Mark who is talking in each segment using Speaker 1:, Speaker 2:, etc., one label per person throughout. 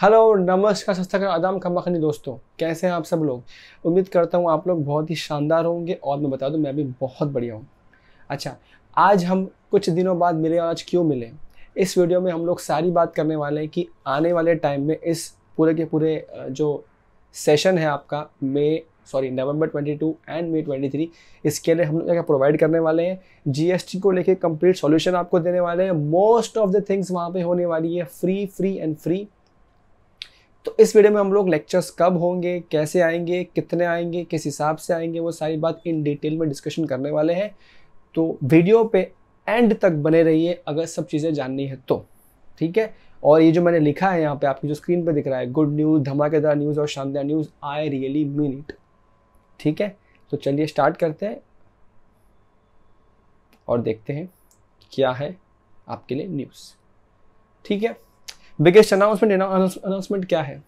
Speaker 1: Hello नमस्कार सस्ता का आदम खम्मा खनी दोस्तों कैसे हैं आप सब लोग उम्मीद करता हूँ आप लोग बहुत ही शानदार होंगे और मैं बता दूँ मैं भी बहुत बढ़िया हूँ अच्छा आज हम कुछ दिनों बाद मिले और आज क्यों मिले इस वीडियो में हम लोग सारी बात करने वाले हैं कि आने वाले टाइम में इस पूरे के पूरे जो सेशन है आपका मे सॉरी नवंबर 22 एंड मे 23 इसके लिए हम लोग क्या प्रोवाइड करने वाले हैं जीएसटी को लेके कंप्लीट सॉल्यूशन आपको देने वाले हैं मोस्ट ऑफ द थिंग्स वहाँ पे होने वाली है फ्री फ्री एंड फ्री तो इस वीडियो में हम लोग लेक्चर्स कब होंगे कैसे आएंगे कितने आएंगे किस हिसाब से आएंगे वो सारी बात इन डिटेल में डिस्कशन करने वाले हैं तो वीडियो पे एंड तक बने रहिए अगर सब चीज़ें जाननी है तो ठीक है और ये जो मैंने लिखा है यहाँ पे आपकी जो स्क्रीन पे दिख रहा है गुड न्यूज़ धमाकेदार न्यूज़ और शानदार news I really mean it ठीक है तो चलिए स्टार्ट करते हैं और देखते हैं क्या है आपके लिए न्यूज़ ठीक है बिगेस्ट अनाउंसमेंट अनाउंसमेंट क्या है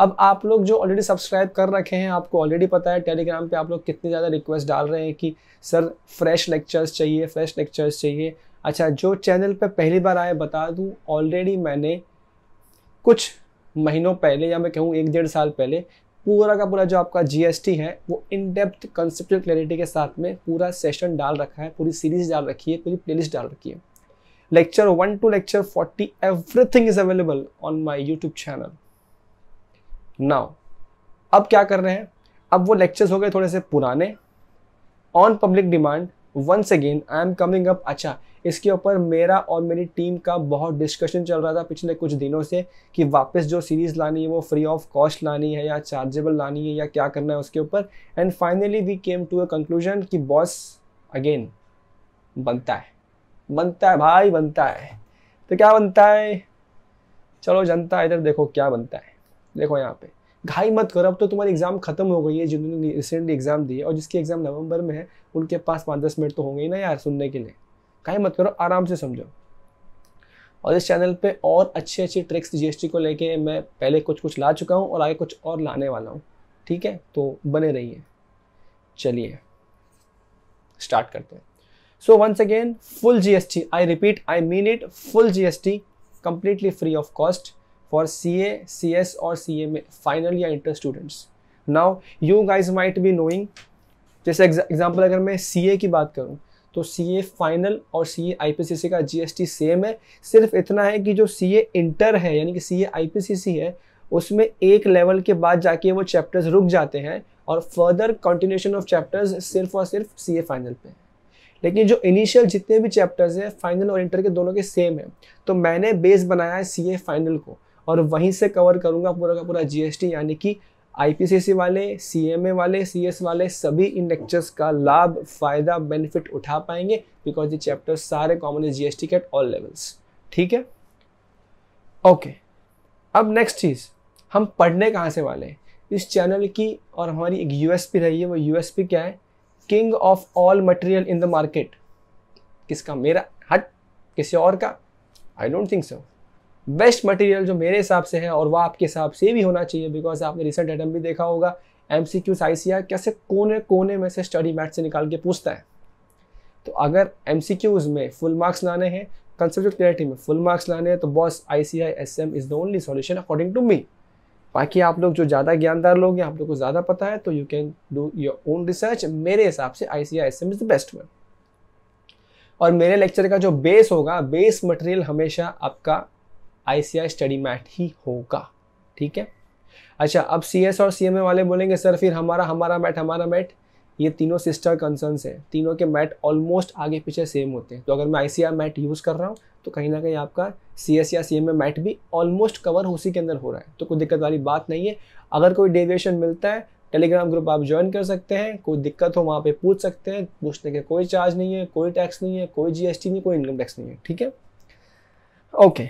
Speaker 1: अब आप लोग जो ऑलरेडी सब्सक्राइब कर रखे हैं आपको ऑलरेडी पता है टेलीग्राम पे आप लोग कितनी ज़्यादा रिक्वेस्ट डाल रहे हैं कि सर फ्रेश लेक्चर्स चाहिए फ्रेश लेक्चर्स चाहिए अच्छा जो चैनल पे पहली बार आए बता दूँ ऑलरेडी मैंने कुछ महीनों पहले या मैं कहूँ एक डेढ़ साल पहले पूरा का पूरा जो आपका जी है वो इन डेप्थ कंसेप्टल क्लैरिटी के साथ में पूरा सेशन डाल रखा है पूरी सीरीज डाल रखी है पूरी प्लेलिस्ट डाल रखी है lecture 1 to lecture 40 everything is available on my youtube channel now अब क्या कर रहे हैं अब वो लेक्चर्स हो गए थोड़े से पुराने on public demand once again I am coming up अच्छा इसके ऊपर मेरा और मेरी टीम का बहुत डिस्कशन चल रहा था पिछले कुछ दिनों से कि वापस जो सीरीज़ लानी है वो फ्री ऑफ कॉस्ट लानी है या चार्जेबल लानी है या क्या करना है उसके ऊपर and finally we came to a conclusion कि बॉस अगेन बनता है बनता है भाई बनता है तो क्या बनता है चलो जनता इधर देखो क्या बनता है देखो यहाँ पे घाई मत करो अब तो तुम्हारी एग्ज़ाम खत्म हो गई है जिन्होंने रिसेंटली एग्ज़ाम दी है और जिसकी एग्ज़ाम नवंबर में है उनके पास पाँच दस मिनट तो होंगे ही ना यार सुनने के लिए घाई मत करो आराम से समझो और इस चैनल पे और अच्छे अच्छे ट्रिक्स जीएसटी को लेके मैं पहले कुछ कुछ ला चुका हूँ और आगे कुछ और लाने वाला हूँ ठीक है तो बने रहिए चलिए स्टार्ट करते हैं so once again full G S T I repeat I mean it full G S T completely free of cost for C A C S और सी ए में फाइनल या inter students now you guys might be knowing जैसे example अगर मैं सी ए की बात करूँ तो सी ए फाइनल और C A I P C सी का जी एस टी सेम है सिर्फ इतना है कि जो सी ए इंटर है यानी कि सी ए आई पी सी सी है उसमें एक लेवल के बाद जाके वो चैप्टर्स रुक जाते हैं और फर्दर कंटिन्यूशन ऑफ चैप्टर्स सिर्फ और सिर्फ सी ए फाइनल पे है लेकिन जो इनिशियल जितने भी चैप्टर्स हैं फाइनल और इंटर के दोनों के सेम है तो मैंने बेस बनाया है सी फाइनल को और वहीं से कवर करूंगा पूरा का पूरा जी यानी कि आई वाले सी वाले सी वाले सभी इन लेक्चर्स का लाभ फायदा बेनिफिट उठा पाएंगे बिकॉज ये चैप्टर सारे कॉमन है जीएसटी के एट ऑल लेवल्स ठीक है ओके अब नेक्स्ट चीज़ हम पढ़ने कहाँ से वाले हैं इस चैनल की और हमारी एक यूएसपी रही है वो यूएसपी क्या है king of all material in the market किसका मेरा हट किसी और का I don't think so best material जो मेरे हिसाब से है और वह आपके हिसाब से भी होना चाहिए बिकॉज आपने रिसेंट एटम भी देखा होगा एम सी क्यूज आई सी कैसे कोने कोने में से स्टडी मैट से निकाल के पूछता है तो अगर एम सी क्यूज में फुल मार्क्स लाने हैं कंसेप्ट क्लैरिटी में फुल मार्क्स लाने हैं तो boss I C I S M is the only solution according to me बाकी आप लोग जो ज़्यादा ज्ञानदार लोग हैं आप लोग को ज़्यादा पता है तो you can do your own research मेरे हिसाब से I C S M is the best one और मेरे लेक्चर का जो बेस होगा बेस मटेरियल हमेशा आपका आई सी स्टडी मैट ही होगा ठीक है अच्छा अब सी एस और सी एम ए वाले बोलेंगे सर फिर हमारा हमारा मैट हमारा मैट ये तीनों सिस्टर कंसर्नस है तीनों के मैट ऑलमोस्ट आगे पीछे सेम होते हैं तो अगर मैं आई मैट यूज़ कर रहा हूँ तो कहीं ना कहीं आपका सी एस या सी एम में मैट भी ऑलमोस्ट कवर उसी के अंदर हो रहा है तो कोई दिक्कत वाली बात नहीं है अगर कोई डेविएशन मिलता है टेलीग्राम ग्रुप आप ज्वाइन कर सकते हैं कोई दिक्कत हो वहाँ पे पूछ सकते हैं पूछने के कोई चार्ज नहीं है कोई टैक्स नहीं है कोई जीएसटी नहीं कोई इनकम टैक्स नहीं है ठीक है ओके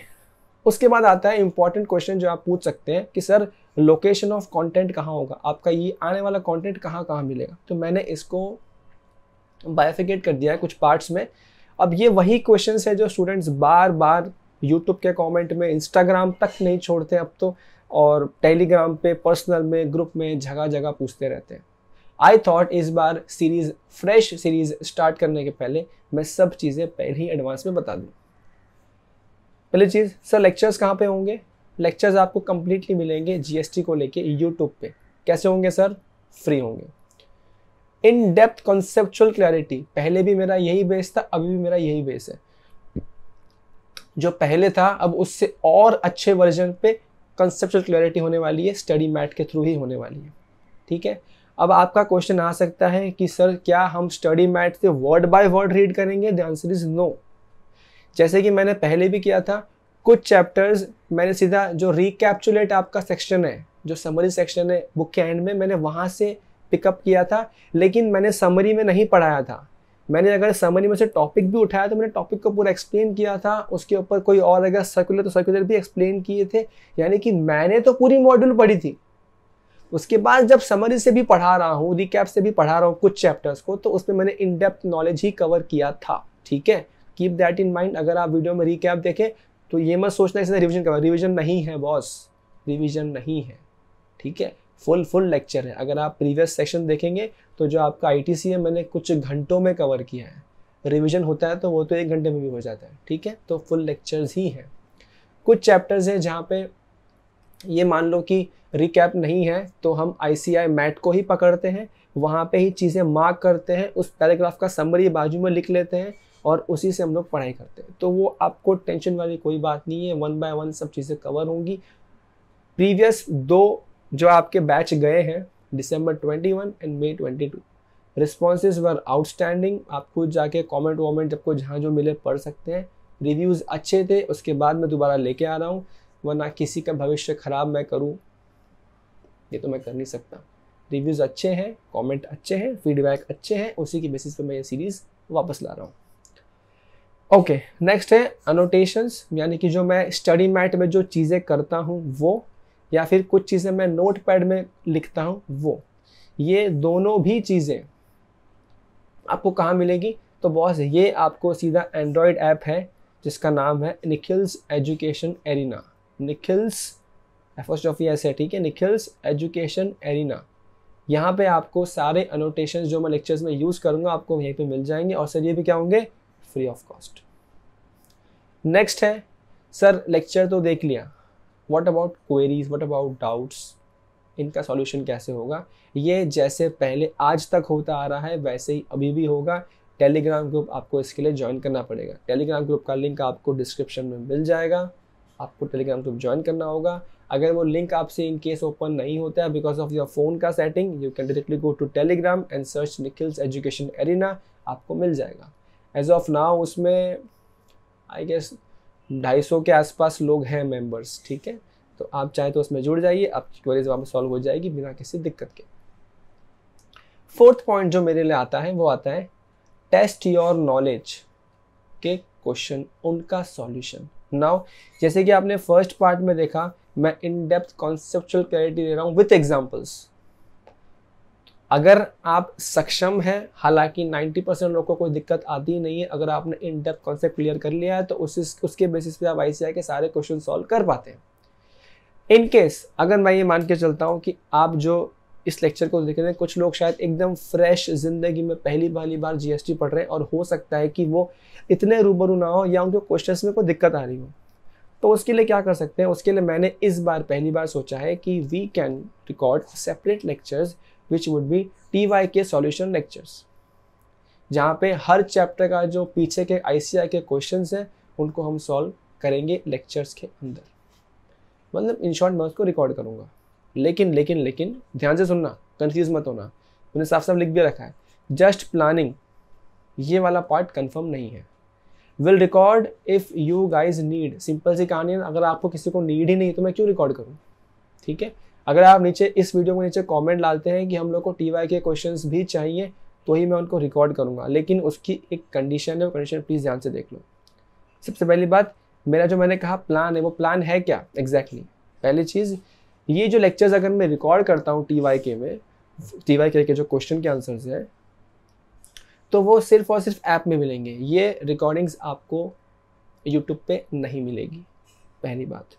Speaker 1: उसके बाद आता है इंपॉर्टेंट क्वेश्चन जो आप पूछ सकते हैं कि सर लोकेशन ऑफ कंटेंट कहाँ होगा आपका ये आने वाला कंटेंट कहाँ कहाँ मिलेगा तो मैंने इसको बायोफिकेट कर दिया है कुछ पार्ट्स में अब ये वही क्वेश्चंस है जो स्टूडेंट्स बार बार यूट्यूब के कमेंट में इंस्टाग्राम तक नहीं छोड़ते अब तो और टेलीग्राम पे पर्सनल में ग्रुप में जगह जगह पूछते रहते हैं आई थॉट इस बार सीरीज़ फ्रेश सीरीज़ स्टार्ट करने के पहले मैं सब चीज़ें पहले ही एडवांस में बता दूँ पहली चीज़ सर लेक्चर्स कहाँ पे होंगे लेक्चर्स आपको कम्प्लीटली मिलेंगे जीएसटी को लेके यूट्यूब पे कैसे होंगे सर फ्री होंगे इन डेप्थ कॉन्सेप्चुअल क्लैरिटी पहले भी मेरा यही बेस था अभी भी मेरा यही बेस है जो पहले था अब उससे और अच्छे वर्जन पे कंसेप्चुअल क्लैरिटी होने वाली है स्टडी मैट के थ्रू ही होने वाली है ठीक है अब आपका क्वेश्चन आ सकता है कि सर क्या हम स्टडी मैट से वर्ड बाय वर्ड रीड करेंगे द आंसर इज नो जैसे कि मैंने पहले भी किया था कुछ चैप्टर्स मैंने सीधा जो रिकैप्चुलेट आपका सेक्शन है जो समरी सेक्शन है बुक के एंड में मैंने वहाँ से पिकअप किया था लेकिन मैंने समरी में नहीं पढ़ाया था मैंने अगर समरी में से टॉपिक भी उठाया तो मैंने टॉपिक को पूरा एक्सप्लेन किया था उसके ऊपर कोई और अगर सर्कुलर तो सर्कुलर भी एक्सप्लेन किए थे यानी कि मैंने तो पूरी मॉड्यूल पढ़ी थी उसके बाद जब समरी से भी पढ़ा रहा हूँ रिकैप से भी पढ़ा रहा हूँ कुछ चैप्टर्स को तो उसमें मैंने इन डेप्थ नॉलेज ही कवर किया था ठीक है कीप दैट इन माइंड अगर आप वीडियो में रिकैप देखें तो ये मत सोचना इसने रिविजन करवा रिविजन नहीं है बॉस रिविजन नहीं है ठीक है फुल फुल लेक्चर है अगर आप प्रीवियस सेक्शन देखेंगे तो जो आपका आई है मैंने कुछ घंटों में कवर किया है रिविजन होता है तो वो तो एक घंटे में भी हो जाता है ठीक है तो फुल लेक्चर्स ही हैं कुछ चैप्टर्स हैं जहाँ पे ये मान लो कि रिकैप नहीं है तो हम आई सी आई मैट को ही पकड़ते हैं वहाँ पे ही चीज़ें मार्क करते हैं उस पैराग्राफ का समरी बाजू में लिख लेते हैं और उसी से हम लोग पढ़ाई करते हैं तो वो आपको टेंशन वाली कोई बात नहीं है वन बाय वन सब चीज़ें कवर होंगी प्रीवियस दो जो आपके बैच गए हैं December 21 and May 22 responses were outstanding आप खुद जाके कॉमेंट वॉमेंट जब को जहाँ जो मिले पढ़ सकते हैं रिव्यूज़ अच्छे थे उसके बाद मैं दोबारा लेके आ रहा हूँ वरना किसी का भविष्य ख़राब मैं करूँ ये तो मैं कर नहीं सकता रिव्यूज़ अच्छे हैं कमेंट अच्छे हैं फीडबैक अच्छे हैं उसी के बेसिस पर मैं ये सीरीज़ वापस ला रहा हूँ ओके okay, नेक्स्ट है अनोटेशंस यानी कि जो मैं स्टडी मैट में जो चीज़ें करता हूँ वो या फिर कुछ चीज़ें मैं नोट पैड में लिखता हूँ वो ये दोनों भी चीज़ें आपको कहाँ मिलेगी तो बॉस ये आपको सीधा एंड्रॉयड ऐप है जिसका नाम है Nikhil's education arena Nikhil's yes ऐसे ठीक है निखिल्स एजुकेशन एरिना यहाँ पे आपको सारे अनोटेशन जो मैं लेक्चर्स में यूज़ करूँगा आपको यहीं पे मिल जाएंगे और सर ये भी क्या होंगे फ्री ऑफ कॉस्ट नेक्स्ट है सर लेक्चर तो देख लिया what about queries what about doubts इनका सॉल्यूशन कैसे होगा ये जैसे पहले आज तक होता आ रहा है वैसे ही अभी भी होगा टेलीग्राम ग्रुप आपको इसके लिए ज्वाइन करना पड़ेगा टेलीग्राम ग्रुप का लिंक आपको डिस्क्रिप्शन में मिल जाएगा आपको टेलीग्राम ग्रुप ज्वाइन करना होगा अगर वो लिंक आपसे इन केस ओपन नहीं होता है बिकॉज ऑफ योर फोन का setting you can directly go to Telegram and search Nikhil's education arena आपको मिल जाएगा एज ऑफ नाउ उसमें आई गेस ढाई सौ के आसपास लोग हैं मेंबर्स ठीक है तो आप चाहे तो उसमें जुड़ जाइए आपकी क्वेरीज वहाँ पर सॉल्व हो जाएगी बिना किसी दिक्कत के फोर्थ पॉइंट जो मेरे लिए आता है वो आता है टेस्ट योर नॉलेज के क्वेश्चन उनका सॉल्यूशन नाउ जैसे कि आपने फर्स्ट पार्ट में देखा मैं इन डेप्थ कॉन्सेप्चुअल क्लैरिटी दे रहा हूँ विथ एग्जाम्पल्स अगर आप सक्षम हैं हालांकि 90 परसेंट लोग को कोई दिक्कत आती ही नहीं है अगर आपने इन डेप्थ कॉन्सेप्ट क्लियर कर लिया है तो उस उसके बेसिस पे आप आई के सारे क्वेश्चन सॉल्व कर पाते हैं इन केस अगर मैं ये मान के चलता हूँ कि आप जो इस लेक्चर को देख रहे हैं कुछ लोग शायद एकदम फ्रेश जिंदगी में पहली पहली बार जीएसटी पढ़ रहे हैं और हो सकता है कि वो इतने रूबरू ना हो या उनके क्वेश्चंस में कोई दिक्कत आ रही हो तो उसके लिए क्या कर सकते हैं उसके लिए मैंने इस बार पहली बार सोचा है कि we can record separate lectures which would be T Y K solution lectures जहाँ पे हर चैप्टर का जो पीछे के आई के क्वेश्चन हैं उनको हम सॉल्व करेंगे लेक्चर्स के अंदर मतलब इन शॉर्ट मैं उसको रिकॉर्ड करूँगा लेकिन लेकिन लेकिन ध्यान से सुनना कन्फ्यूज मत होना मैंने साफ साफ लिख भी रखा है जस्ट प्लानिंग ये वाला पार्ट कन्फर्म नहीं है will record if you guys need simple सी कहानी अगर आपको किसी को नीड ही नहीं तो मैं क्यों रिकॉर्ड करूँ ठीक है अगर आप नीचे इस वीडियो में नीचे कमेंट डालते हैं कि हम लोग को टी वाई के क्वेश्चन भी चाहिए तो ही मैं उनको रिकॉर्ड करूँगा लेकिन उसकी एक कंडीशन है वो कंडीशन प्लीज़ ध्यान से देख लो सबसे पहली बात मेरा जो मैंने कहा प्लान है वो प्लान है क्या एग्जैक्टली exactly. पहली चीज़ ये जो लेक्चर्स अगर मैं रिकॉर्ड करता हूँ टी वाई के में टी वाई के, के जो क्वेश्चन के आंसर्स हैं तो वो सिर्फ और सिर्फ ऐप में मिलेंगे ये रिकॉर्डिंग्स आपको यूट्यूब पे नहीं मिलेगी पहली बात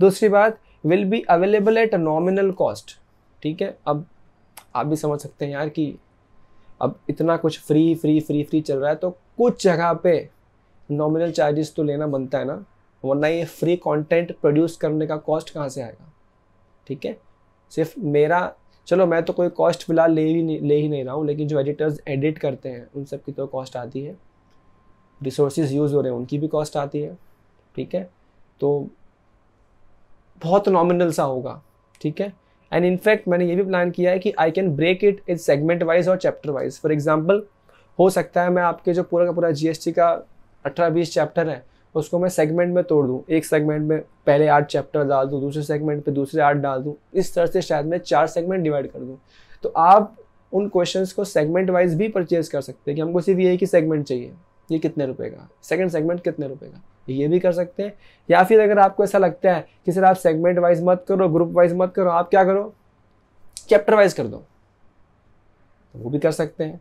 Speaker 1: दूसरी बात will be available at nominal cost ठीक है अब आप भी समझ सकते हैं यार कि अब इतना कुछ फ्री फ्री फ्री फ्री चल रहा है तो कुछ जगह पे नॉमिनल चार्जेस तो लेना बनता है ना वरना ये फ्री कंटेंट प्रोड्यूस करने का कॉस्ट कहाँ से आएगा ठीक है सिर्फ मेरा चलो मैं तो कोई कॉस्ट फिलहाल ले ही नहीं ले ही नहीं रहा हूँ लेकिन जो एडिटर्स एडिट करते हैं उन सब की तो कॉस्ट आती है रिसोर्सेज यूज़ हो रहे हैं उनकी भी कॉस्ट आती है ठीक है तो बहुत नॉमिनल सा होगा ठीक है एंड इनफैक्ट मैंने ये भी प्लान किया है कि I can break it is segment wise और चैप्टर वाइज फॉर एग्जाम्पल हो सकता है मैं आपके जो पूरा का पूरा टी का अठारह बीस चैप्टर है उसको मैं सेगमेंट में तोड़ दूँ एक सेगमेंट में पहले आठ चैप्टर डाल दूँ दूसरे सेगमेंट पे दूसरे आठ डाल दूँ इस तरह से शायद मैं चार सेगमेंट डिवाइड कर दूँ तो आप उन क्वेश्चन को सेगमेंट वाइज भी परचेज कर सकते हैं कि हमको सिर्फ यही कि सेगमेंट चाहिए ये कितने रुपए का सेकेंड सेगमेंट कितने रुपए का ये भी कर सकते हैं या फिर अगर आपको ऐसा लगता है कि सर आप सेगमेंट वाइज मत करो ग्रुप वाइज मत करो आप क्या करो चैप्टर वाइज कर दो तो वो भी कर सकते हैं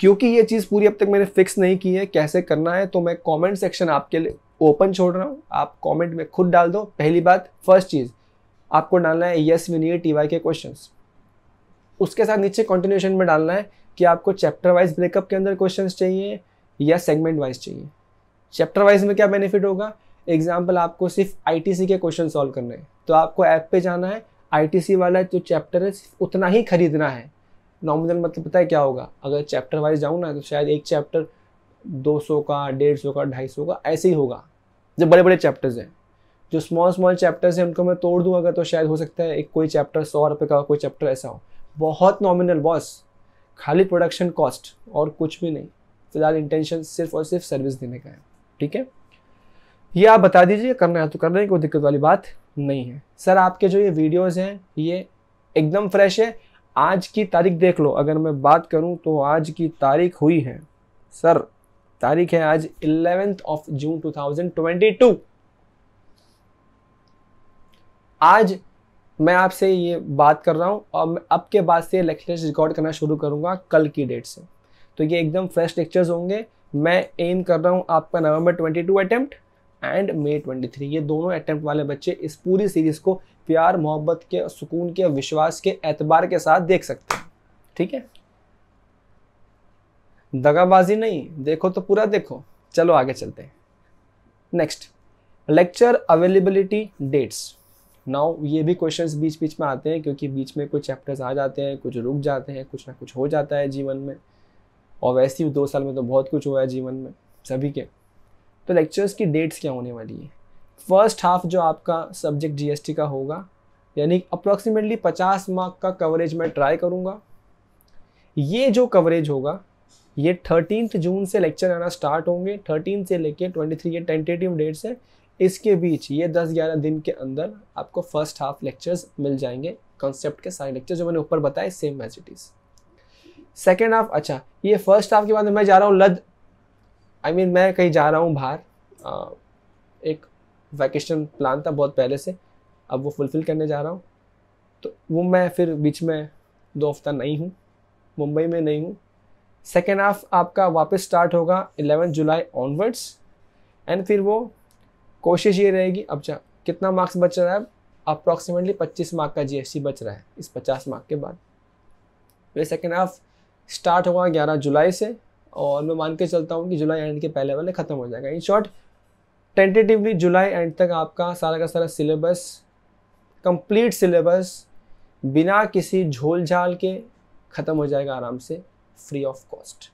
Speaker 1: क्योंकि ये चीज़ पूरी अब तक मैंने फिक्स नहीं की है कैसे करना है तो मैं कमेंट सेक्शन आपके लिए ओपन छोड़ रहा हूँ आप कमेंट में खुद डाल दो पहली बात फर्स्ट चीज़ आपको डालना है yes we need T Y के क्वेश्चन उसके साथ नीचे कंटिन्यूशन में डालना है कि आपको चैप्टर वाइज ब्रेकअप के अंदर क्वेश्चन चाहिए या सेगमेंट वाइज चाहिए चैप्टर वाइज में क्या बेनिफिट होगा एग्जाम्पल आपको सिर्फ आई के क्वेश्चन सॉल्व करने हैं तो आपको ऐप पे जाना है आई वाला जो चैप्टर है सिर्फ उतना ही खरीदना है नॉमिनल मतलब पता है क्या होगा अगर चैप्टर वाइज जाऊँ ना तो शायद एक चैप्टर 200 का डेढ़ सौ का ढाई सौ का ऐसे ही होगा जो बड़े बड़े चैप्टर्स हैं जो स्मॉल स्मॉल चैप्टर्स हैं उनको मैं तोड़ दूँ अगर तो शायद हो सकता है एक कोई चैप्टर सौ रुपये का कोई चैप्टर ऐसा हो बहुत नॉमिनल बॉस खाली प्रोडक्शन कॉस्ट और कुछ भी नहीं फिलहाल इंटेंशन सिर्फ और सिर्फ सर्विस देने का है ठीक है ये आप बता दीजिए करना है तो करने की कोई दिक्कत वाली बात नहीं है सर आपके जो ये वीडियोज़ हैं ये एकदम फ्रेश है आज की तारीख देख लो अगर मैं बात करूं तो आज की तारीख हुई है सर तारीख है आज इलेवेंथ ऑफ जून 2022 आज मैं आपसे ये बात कर रहा हूं और मैं अब के बाद से लेक्चर्स रिकॉर्ड करना शुरू करूंगा कल की डेट से तो ये एकदम फ्रेश लेक्चर्स होंगे मैं एम कर रहा हूँ आपका नवंबर 22 अटेम्प्ट एंड मे 23 ये दोनों अटेम्प्ट वाले बच्चे इस पूरी सीरीज़ को प्यार मोहब्बत के सुकून के विश्वास के एतबार के साथ देख सकते हैं ठीक है दगाबाजी नहीं देखो तो पूरा देखो चलो आगे चलते हैं next lecture availability dates now ये भी क्वेश्चंस बीच बीच में आते हैं क्योंकि बीच में कुछ चैप्टर्स आ जाते हैं कुछ रुक जाते हैं कुछ ना कुछ हो जाता है जीवन में और वैसे ही दो साल में तो बहुत कुछ हुआ है जीवन में सभी के तो लेक्चर्स की डेट्स क्या होने वाली है फर्स्ट हाफ जो आपका सब्जेक्ट जी का होगा यानी अप्रॉक्सीमेटली पचास मार्क का कवरेज मैं ट्राई करूँगा ये जो कवरेज होगा ये थर्टीन जून से लेक्चर आना स्टार्ट होंगे थर्टीन से लेके ट्वेंटी थ्री ये टेंटेटिव डेट्स है इसके बीच ये दस ग्यारह दिन के अंदर आपको फर्स्ट हाफ लेक्चर्स मिल जाएंगे कॉन्सेप्ट के सारे लेक्चर जो मैंने ऊपर बताए same as it is second half अच्छा ये फर्स्ट हाफ के बाद मैं जा रहा हूँ लद आई I मीन mean, मैं कहीं जा रहा हूँ बाहर एक वैकेशन प्लान था बहुत पहले से अब वो फुलफ़िल करने जा रहा हूँ तो वो मैं फिर बीच में दो हफ्ता नहीं हूँ मुंबई में नहीं हूँ सेकेंड हाफ आपका वापस स्टार्ट होगा एलेवन जुलाई ऑनवर्ड्स एंड फिर वो कोशिश ये रहेगी अब जा कितना मार्क्स बच रहा है अप्रॉक्सीमेटली पच्चीस मार्क का जी बच रहा है इस पचास मार्क के बाद फिर सेकेंड हाफ स्टार्ट होगा ग्यारह जुलाई से और मैं मान के चलता हूँ कि जुलाई एंड के पहले वाले ख़त्म हो जाएगा इन शॉर्ट टेंटेटिवली जुलाई एंड तक आपका सारा का सारा सिलेबस कंप्लीट सिलेबस बिना किसी झोल झाल के ख़त्म हो जाएगा आराम से फ्री ऑफ कॉस्ट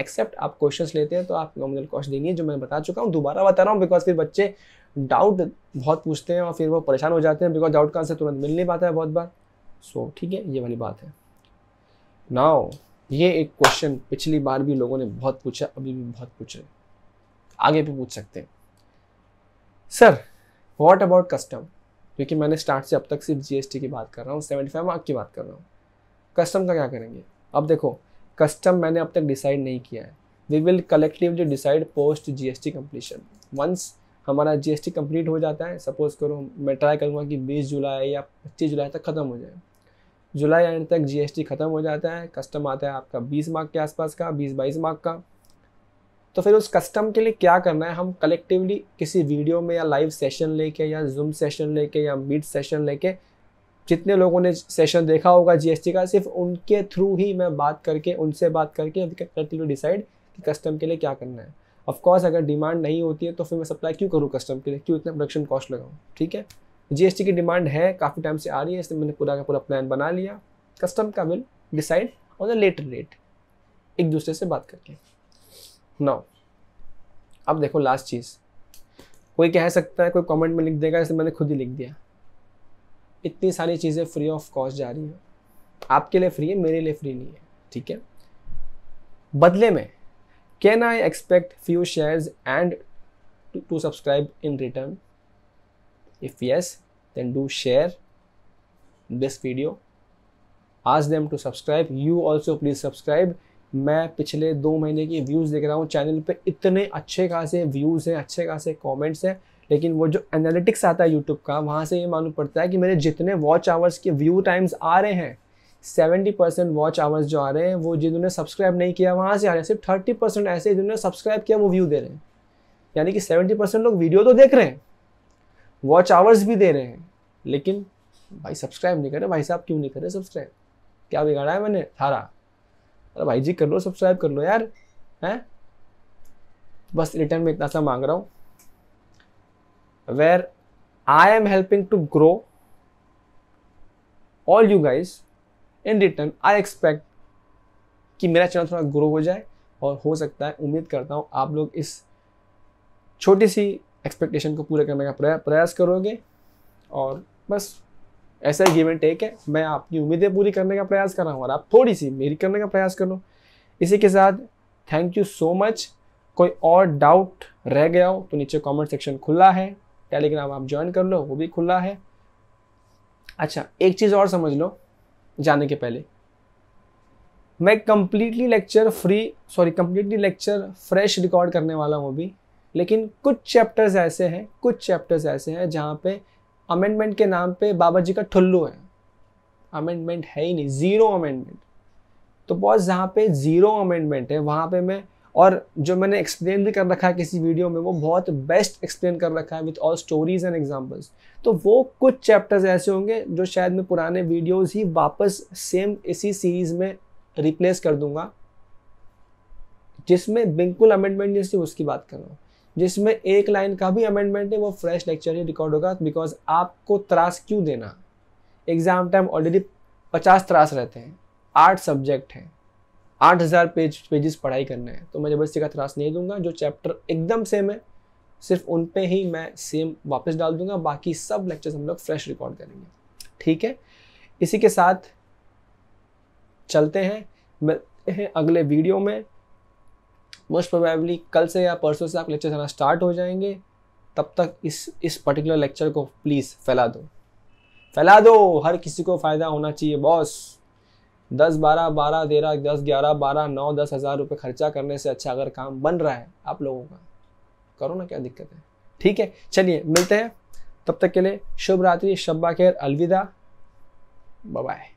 Speaker 1: एक्सेप्ट आप क्वेश्चंस लेते हैं तो आप नॉमिनल कॉस्ट देनी है जो मैं बता चुका हूँ दोबारा बता रहा हूँ बिकॉज फिर बच्चे डाउट बहुत पूछते हैं और फिर वो परेशान हो जाते हैं बिकॉज डाउट का आंसर तुरंत मिल नहीं पाता है बहुत बार सो so, ठीक है ये वाली बात है नाउ ये एक क्वेश्चन पिछली बार भी लोगों ने बहुत पूछा अभी भी बहुत पूछ रहे आगे भी पूछ सकते हैं सर व्हाट अबाउट कस्टम क्योंकि मैंने स्टार्ट से अब तक सिर्फ जीएसटी की बात कर रहा हूँ सेवेंटी फाइव मार्क की बात कर रहा हूँ कस्टम का क्या करेंगे अब देखो कस्टम मैंने अब तक डिसाइड नहीं किया है we will collectively decide post T completion once हमारा टी कम्प्लीट हो जाता है सपोज करो मैं ट्राई करूँगा कि बीस जुलाई या पच्चीस जुलाई तक ख़त्म हो जाए जुलाई एंड तक जीएसटी ख़त्म हो जाता है कस्टम आता है आपका 20 मार्क के आसपास का 20 बाईस मार्क का तो फिर उस कस्टम के लिए क्या करना है हम कलेक्टिवली किसी वीडियो में या लाइव सेशन लेके या जूम सेशन लेके या मीट सेशन लेके जितने लोगों ने सेशन देखा होगा जीएसटी का सिर्फ उनके थ्रू ही मैं बात करके उनसे बात करके कलेक्टिवली डिसाइड कि कस्टम के लिए क्या करना है ऑफकोर्स अगर डिमांड नहीं होती है तो फिर मैं सप्लाई क्यों करूँ कस्टम के लिए क्यों इतना प्रोडक्शन कॉस्ट लगाऊँ ठीक है जीएसटी की डिमांड है काफ़ी टाइम से आ रही है इसलिए मैंने पूरा का पूरा प्लान बना लिया कस्टम का will decide on a later date एक दूसरे से बात करके नाउ अब देखो लास्ट चीज़ कोई कह सकता है कोई कमेंट में लिख देगा इसलिए मैंने खुद ही लिख दिया इतनी सारी चीज़ें फ्री ऑफ कॉस्ट जा रही हैं आपके लिए फ्री है मेरे लिए फ्री नहीं है ठीक है बदले में can I expect few shares and to subscribe in return if yes then do share this video ask them to subscribe you also please subscribe मैं पिछले दो महीने की व्यूज़ देख रहा हूँ चैनल पे इतने अच्छे खासे व्यूज़ हैं अच्छे खासे कमेंट्स हैं लेकिन वो जो एनालिटिक्स आता है यूट्यूब का वहाँ से ये मालूम पड़ता है कि मेरे जितने वॉच आवर्स के व्यू टाइम्स आ रहे हैं सेवेंटी परसेंट वॉच आवर्स जो आ रहे हैं वो जिन्होंने सब्सक्राइब नहीं किया वहाँ से आ रहे हैं सिर्फ थर्टी परसेंट ऐसे जिन्होंने सब्सक्राइब किया वो व्यू दे रहे हैं यानी कि सेवेंटी परसेंट लोग वीडियो तो देख रहे हैं वॉच आवर्स भी दे रहे हैं लेकिन भाई सब्सक्राइब नहीं कर रहे भाई साहब क्यों नहीं कर रहे सब्सक्राइब क्या बिगाड़ा है मैंने थारा अरे भाई जी कर लो सब्सक्राइब कर लो यार हैं बस रिटर्न में इतना सा मांग रहा हूँ where I am helping to grow all you guys in return I expect कि मेरा चैनल थोड़ा ग्रो हो जाए और हो सकता है उम्मीद करता हूँ आप लोग इस छोटी सी एक्सपेक्टेशन को पूरा करने का प्रयास करोगे और बस ऐसा ही गिव एंड टेक है मैं आपकी उम्मीदें पूरी करने का प्रयास कर रहा हूँ और आप थोड़ी सी मेरी करने का प्रयास करो इसी के साथ थैंक यू सो मच कोई और डाउट रह गया हो तो नीचे कमेंट सेक्शन खुला है टेलीग्राम आप ज्वाइन कर लो वो भी खुला है अच्छा एक चीज़ और समझ लो जाने के पहले मैं completely lecture free sorry completely lecture fresh record करने वाला हूँ अभी लेकिन कुछ चैप्टर्स ऐसे हैं कुछ चैप्टर्स ऐसे हैं जहाँ पे अमेंडमेंट के नाम पे बाबा जी का ठुल्लू है अमेंडमेंट है ही नहीं ज़ीरो अमेंडमेंट तो बॉस जहाँ पे ज़ीरो अमेंडमेंट है वहाँ पे मैं और जो मैंने एक्सप्लेन भी कर रखा है किसी वीडियो में वो बहुत बेस्ट एक्सप्लेन कर रखा है with all stories and examples तो वो कुछ चैप्टर्स ऐसे होंगे जो शायद मैं पुराने वीडियोज़ ही वापस सेम इसी सीरीज़ में रिप्लेस कर दूंगा जिसमें बिल्कुल अमेंडमेंट जैसी उसकी बात कर रहा हूँ जिसमें एक लाइन का भी अमेंडमेंट है वो फ्रेश लेक्चर ही रिकॉर्ड होगा बिकॉज आपको त्रास क्यों देना एग्ज़ाम टाइम ऑलरेडी पचास त्रास रहते हैं आठ सब्जेक्ट हैं आठ हज़ार पेज पेजेस पढ़ाई करना है तो मैं ज़बरदस्ती का त्रास नहीं दूंगा जो चैप्टर एकदम सेम है सिर्फ उन पे ही मैं सेम वापस डाल दूंगा बाकी सब लेक्चर्स हम लोग फ्रेश रिकॉर्ड करेंगे ठीक है इसी के साथ चलते हैं मिलते हैं अगले वीडियो में मोस्ट प्रोबेबली कल से या परसों से आप लेक्चर जाना स्टार्ट हो जाएंगे तब तक इस इस पर्टिकुलर लेक्चर को प्लीज़ फैला दो फैला दो हर किसी को फ़ायदा होना चाहिए बॉस दस बारह बारह तेरह दस ग्यारह बारह नौ दस हज़ार रुपये खर्चा करने से अच्छा अगर काम बन रहा है आप लोगों का करो ना क्या दिक्कत है ठीक है चलिए मिलते हैं तब तक के लिए शुभ रात्रि शब्बा खैर अलविदा बाय